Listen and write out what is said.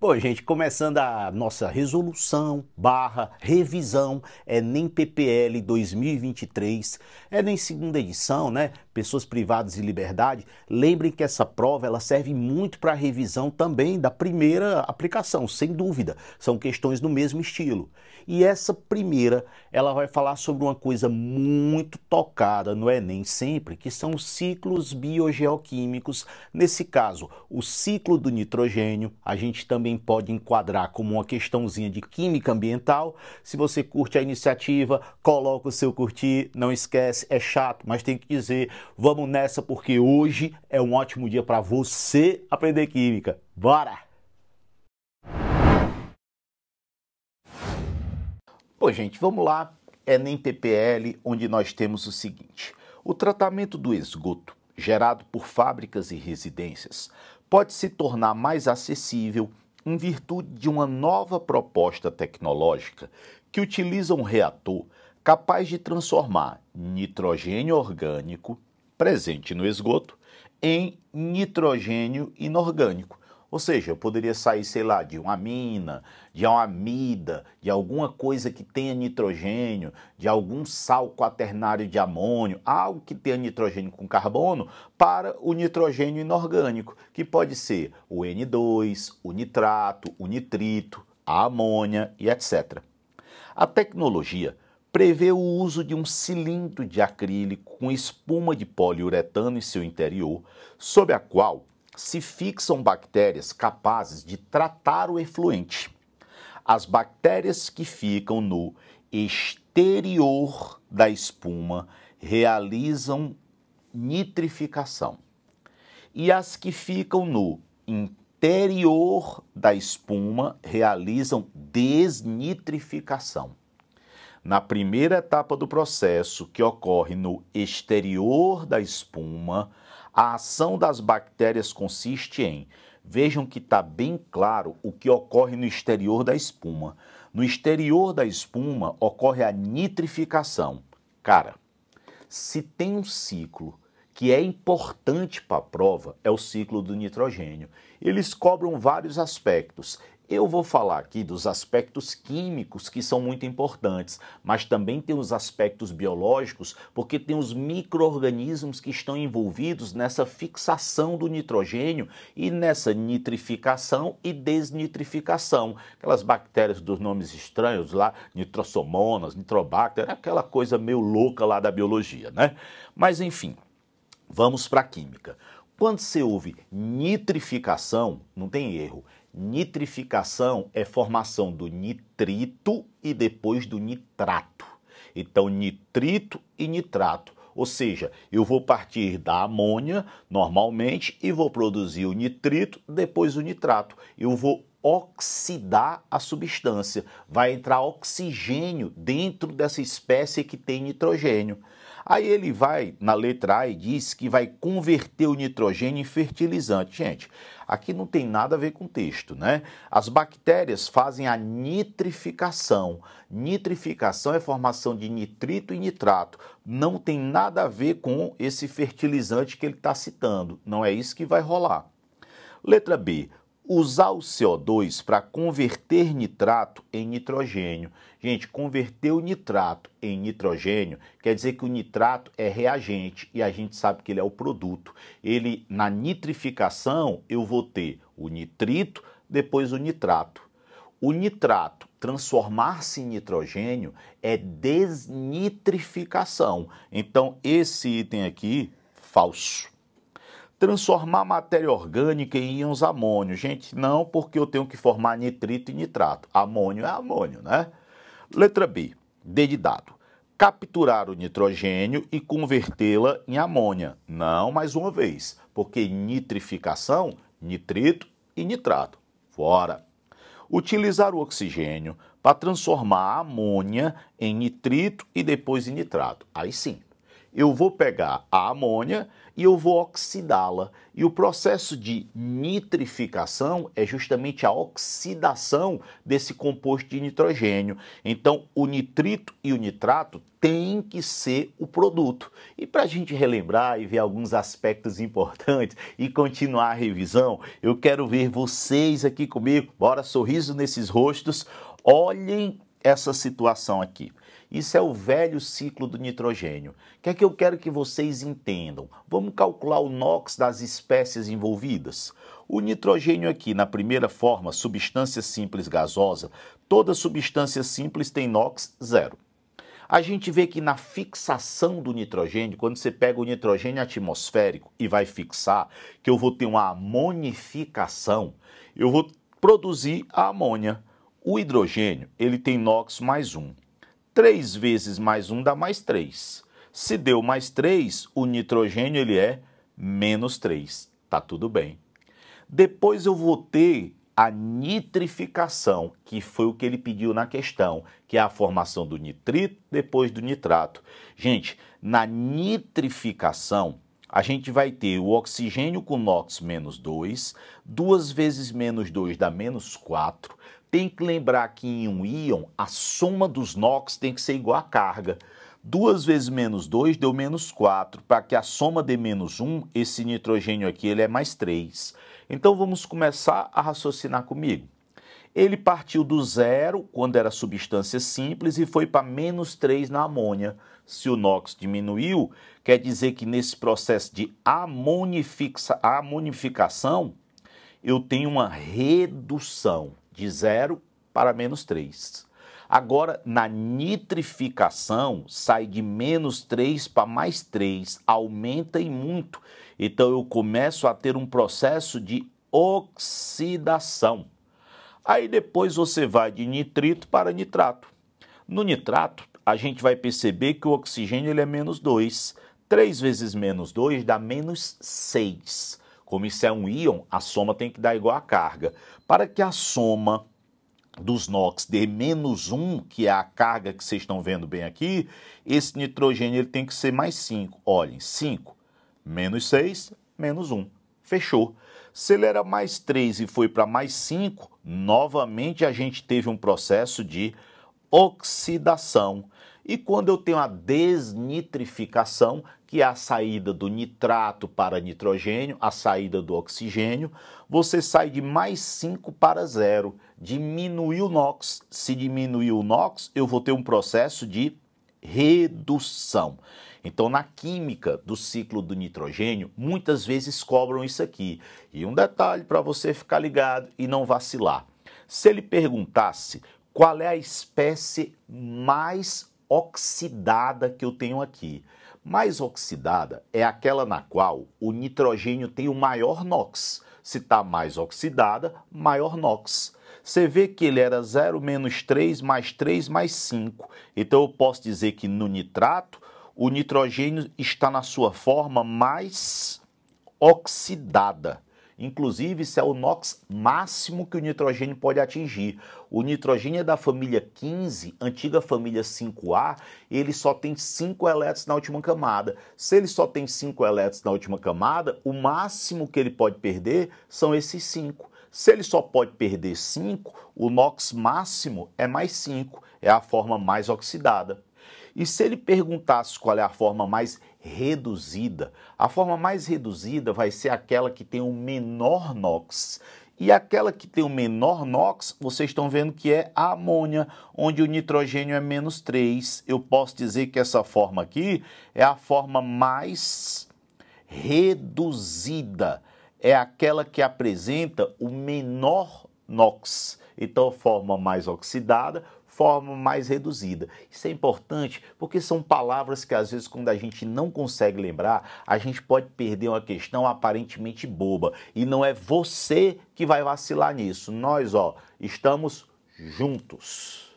Bom, gente, começando a nossa resolução barra revisão, é nem PPL 2023, é nem segunda edição, né? pessoas privadas de liberdade, lembrem que essa prova ela serve muito para a revisão também da primeira aplicação, sem dúvida. São questões do mesmo estilo. E essa primeira, ela vai falar sobre uma coisa muito tocada no Enem sempre, que são os ciclos biogeoquímicos. Nesse caso, o ciclo do nitrogênio, a gente também pode enquadrar como uma questãozinha de química ambiental. Se você curte a iniciativa, coloca o seu curtir, não esquece, é chato, mas tem que dizer Vamos nessa porque hoje é um ótimo dia para você aprender química. Bora! Pô, gente, vamos lá. É nem PPL onde nós temos o seguinte: o tratamento do esgoto gerado por fábricas e residências pode se tornar mais acessível em virtude de uma nova proposta tecnológica que utiliza um reator capaz de transformar nitrogênio orgânico presente no esgoto em nitrogênio inorgânico. Ou seja, poderia sair, sei lá, de uma mina, de uma amida, de alguma coisa que tenha nitrogênio, de algum sal quaternário de amônio, algo que tenha nitrogênio com carbono, para o nitrogênio inorgânico, que pode ser o N2, o nitrato, o nitrito, a amônia e etc. A tecnologia prevê o uso de um cilindro de acrílico com espuma de poliuretano em seu interior, sob a qual se fixam bactérias capazes de tratar o efluente. As bactérias que ficam no exterior da espuma realizam nitrificação. E as que ficam no interior da espuma realizam desnitrificação na primeira etapa do processo, que ocorre no exterior da espuma, a ação das bactérias consiste em. Vejam que está bem claro o que ocorre no exterior da espuma. No exterior da espuma ocorre a nitrificação. Cara, se tem um ciclo que é importante para a prova, é o ciclo do nitrogênio. Eles cobram vários aspectos. Eu vou falar aqui dos aspectos químicos que são muito importantes, mas também tem os aspectos biológicos, porque tem os micro-organismos que estão envolvidos nessa fixação do nitrogênio e nessa nitrificação e desnitrificação. Aquelas bactérias dos nomes estranhos lá, nitrosomonas, nitrobacter, aquela coisa meio louca lá da biologia, né? Mas enfim, vamos para a química. Quando se ouve nitrificação, não tem erro. Nitrificação é formação do nitrito e depois do nitrato. Então, nitrito e nitrato. Ou seja, eu vou partir da amônia normalmente e vou produzir o nitrito, depois o nitrato. Eu vou oxidar a substância. Vai entrar oxigênio dentro dessa espécie que tem nitrogênio. Aí ele vai na letra A e diz que vai converter o nitrogênio em fertilizante. Gente, aqui não tem nada a ver com o texto, né? As bactérias fazem a nitrificação. Nitrificação é formação de nitrito e nitrato. Não tem nada a ver com esse fertilizante que ele está citando. Não é isso que vai rolar. Letra B usar o CO2 para converter nitrato em nitrogênio. Gente, converter o nitrato em nitrogênio quer dizer que o nitrato é reagente e a gente sabe que ele é o produto. Ele na nitrificação eu vou ter o nitrito, depois o nitrato. O nitrato transformar-se em nitrogênio é desnitrificação. Então esse item aqui falso transformar matéria orgânica em íons amônio. Gente, não, porque eu tenho que formar nitrito e nitrato. Amônio é amônio, né? Letra B, D de dado. Capturar o nitrogênio e convertê-la em amônia. Não, mais uma vez, porque nitrificação, nitrito e nitrato. Fora. Utilizar o oxigênio para transformar a amônia em nitrito e depois em nitrato. Aí sim, eu vou pegar a amônia e eu vou oxidá-la. E o processo de nitrificação é justamente a oxidação desse composto de nitrogênio. Então, o nitrito e o nitrato têm que ser o produto. E para a gente relembrar e ver alguns aspectos importantes e continuar a revisão, eu quero ver vocês aqui comigo. Bora sorriso nesses rostos. Olhem essa situação aqui. Isso é o velho ciclo do nitrogênio. O que é que eu quero que vocês entendam? Vamos calcular o NOx das espécies envolvidas. O nitrogênio aqui, na primeira forma, substância simples gasosa, toda substância simples tem NOx zero. A gente vê que na fixação do nitrogênio, quando você pega o nitrogênio atmosférico e vai fixar, que eu vou ter uma amonificação, eu vou produzir a amônia. O hidrogênio, ele tem NOx mais um. 3 vezes mais 1 dá mais 3. Se deu mais 3, o nitrogênio ele é menos 3. Está tudo bem. Depois eu vou ter a nitrificação, que foi o que ele pediu na questão, que é a formação do nitrito depois do nitrato. Gente, na nitrificação, a gente vai ter o oxigênio com NOx menos 2, 2 vezes menos 2 dá menos 4, tem que lembrar que em um íon, a soma dos NOx tem que ser igual à carga. 2 vezes menos 2 deu menos 4. Para que a soma dê menos 1, esse nitrogênio aqui ele é mais 3. Então vamos começar a raciocinar comigo. Ele partiu do zero, quando era substância simples, e foi para menos 3 na amônia. Se o NOx diminuiu, quer dizer que nesse processo de amonificação, eu tenho uma redução de 0 para menos 3. Agora, na nitrificação, sai de menos 3 para mais 3, aumenta e muito. Então, eu começo a ter um processo de oxidação. Aí depois você vai de nitrito para nitrato. No nitrato, a gente vai perceber que o oxigênio ele é menos 2. 3 vezes menos 2 dá menos 6. Como isso é um íon, a soma tem que dar igual à carga. Para que a soma dos NOx dê menos 1, que é a carga que vocês estão vendo bem aqui, esse nitrogênio ele tem que ser mais 5. Olhem, 5 menos 6, menos 1. Fechou. Se ele era mais 3 e foi para mais 5, novamente a gente teve um processo de oxidação. E quando eu tenho a desnitrificação, que é a saída do nitrato para nitrogênio, a saída do oxigênio, você sai de mais 5 para zero, diminuiu o NOx. Se diminuir o NOx, eu vou ter um processo de redução. Então, na química do ciclo do nitrogênio, muitas vezes cobram isso aqui. E um detalhe para você ficar ligado e não vacilar. Se ele perguntasse qual é a espécie mais oxidada que eu tenho aqui. Mais oxidada é aquela na qual o nitrogênio tem o maior NOx. Se está mais oxidada, maior NOx. Você vê que ele era 0 menos 3 mais 3 mais 5. Então eu posso dizer que no nitrato o nitrogênio está na sua forma mais oxidada. Inclusive, isso é o NOx máximo que o nitrogênio pode atingir. O nitrogênio é da família 15, antiga família 5A, ele só tem 5 elétrons na última camada. Se ele só tem 5 elétrons na última camada, o máximo que ele pode perder são esses 5. Se ele só pode perder 5, o NOx máximo é mais 5, é a forma mais oxidada. E se ele perguntasse qual é a forma mais reduzida. A forma mais reduzida vai ser aquela que tem o menor NOx. E aquela que tem o menor NOx, vocês estão vendo que é a amônia, onde o nitrogênio é menos 3. Eu posso dizer que essa forma aqui é a forma mais reduzida. É aquela que apresenta o menor NOx. Então, forma mais oxidada, forma mais reduzida. Isso é importante porque são palavras que às vezes quando a gente não consegue lembrar, a gente pode perder uma questão aparentemente boba e não é você que vai vacilar nisso. Nós, ó, estamos juntos.